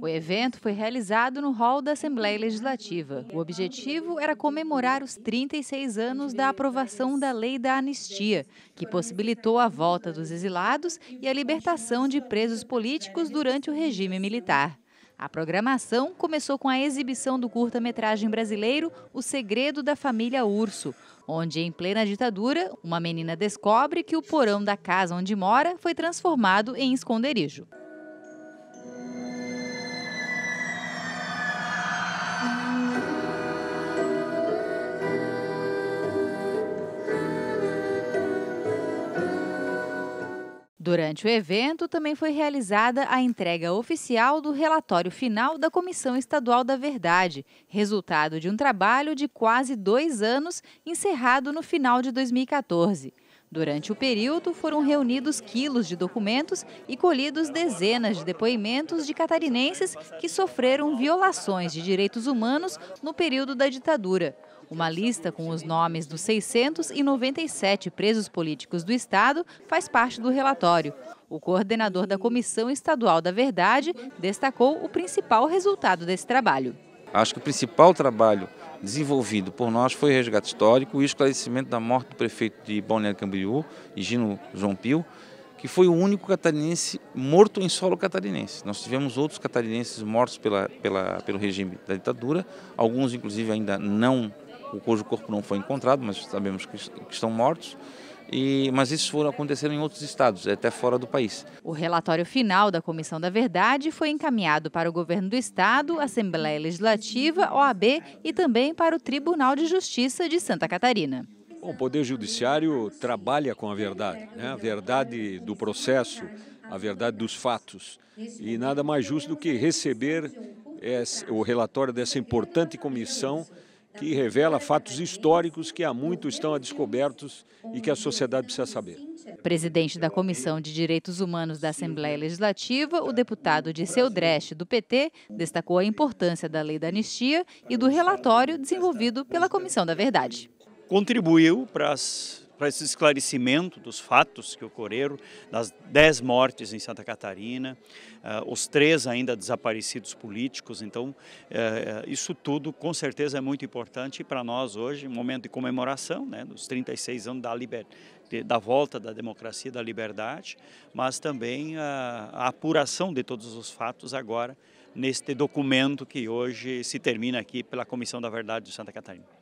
O evento foi realizado no hall da Assembleia Legislativa. O objetivo era comemorar os 36 anos da aprovação da Lei da Anistia, que possibilitou a volta dos exilados e a libertação de presos políticos durante o regime militar. A programação começou com a exibição do curta-metragem brasileiro O Segredo da Família Urso, onde, em plena ditadura, uma menina descobre que o porão da casa onde mora foi transformado em esconderijo. Durante o evento, também foi realizada a entrega oficial do relatório final da Comissão Estadual da Verdade, resultado de um trabalho de quase dois anos encerrado no final de 2014. Durante o período, foram reunidos quilos de documentos e colhidos dezenas de depoimentos de catarinenses que sofreram violações de direitos humanos no período da ditadura. Uma lista com os nomes dos 697 presos políticos do Estado faz parte do relatório. O coordenador da Comissão Estadual da Verdade destacou o principal resultado desse trabalho. Acho que o principal trabalho desenvolvido por nós foi o resgate histórico e o esclarecimento da morte do prefeito de Balneário Camboriú, Higino João Pio, que foi o único catarinense morto em solo catarinense. Nós tivemos outros catarinenses mortos pela, pela, pelo regime da ditadura, alguns inclusive ainda não, o cujo corpo não foi encontrado, mas sabemos que, que estão mortos. E, mas isso foram acontecendo em outros estados, até fora do país. O relatório final da Comissão da Verdade foi encaminhado para o Governo do Estado, Assembleia Legislativa, OAB e também para o Tribunal de Justiça de Santa Catarina. Bom, o Poder Judiciário trabalha com a verdade, né? a verdade do processo, a verdade dos fatos. E nada mais justo do que receber esse, o relatório dessa importante comissão que revela fatos históricos que há muito estão a descobertos e que a sociedade precisa saber. Presidente da Comissão de Direitos Humanos da Assembleia Legislativa, o deputado Disseu Dresch, do PT, destacou a importância da lei da anistia e do relatório desenvolvido pela Comissão da Verdade. Contribuiu para as para esse esclarecimento dos fatos que ocorreram, das dez mortes em Santa Catarina, eh, os três ainda desaparecidos políticos. Então, eh, isso tudo com certeza é muito importante para nós hoje, um momento de comemoração, né, dos 36 anos da liberdade da volta da democracia e da liberdade, mas também a, a, apuração de todos os fatos agora neste documento que hoje se termina aqui pela Comissão da Verdade de Santa Catarina.